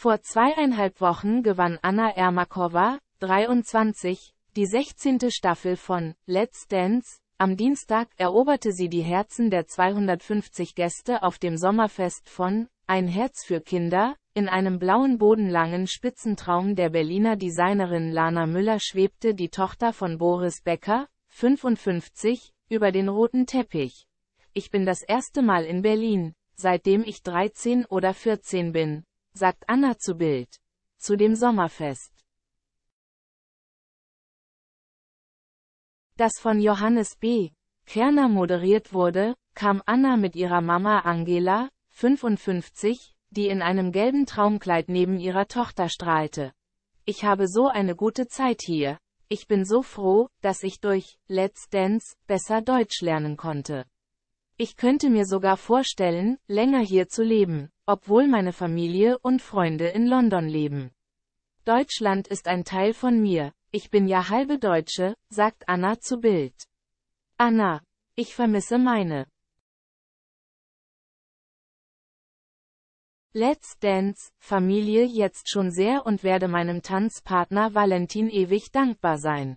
Vor zweieinhalb Wochen gewann Anna Ermakova, 23, die 16. Staffel von Let's Dance. Am Dienstag eroberte sie die Herzen der 250 Gäste auf dem Sommerfest von Ein Herz für Kinder. In einem blauen bodenlangen Spitzentraum der Berliner Designerin Lana Müller schwebte die Tochter von Boris Becker, 55, über den roten Teppich. Ich bin das erste Mal in Berlin, seitdem ich 13 oder 14 bin sagt Anna zu Bild. Zu dem Sommerfest. Das von Johannes B. Kerner moderiert wurde, kam Anna mit ihrer Mama Angela, 55, die in einem gelben Traumkleid neben ihrer Tochter strahlte. Ich habe so eine gute Zeit hier. Ich bin so froh, dass ich durch Let's Dance besser Deutsch lernen konnte. Ich könnte mir sogar vorstellen, länger hier zu leben, obwohl meine Familie und Freunde in London leben. Deutschland ist ein Teil von mir, ich bin ja halbe Deutsche, sagt Anna zu Bild. Anna, ich vermisse meine. Let's Dance, Familie jetzt schon sehr und werde meinem Tanzpartner Valentin ewig dankbar sein.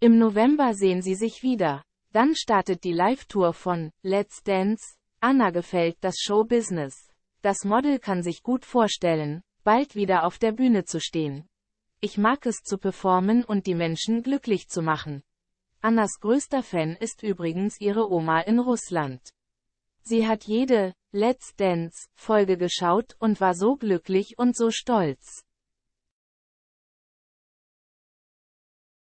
Im November sehen sie sich wieder. Dann startet die Live-Tour von Let's Dance. Anna gefällt das Showbusiness. Das Model kann sich gut vorstellen, bald wieder auf der Bühne zu stehen. Ich mag es zu performen und die Menschen glücklich zu machen. Annas größter Fan ist übrigens ihre Oma in Russland. Sie hat jede Let's Dance Folge geschaut und war so glücklich und so stolz.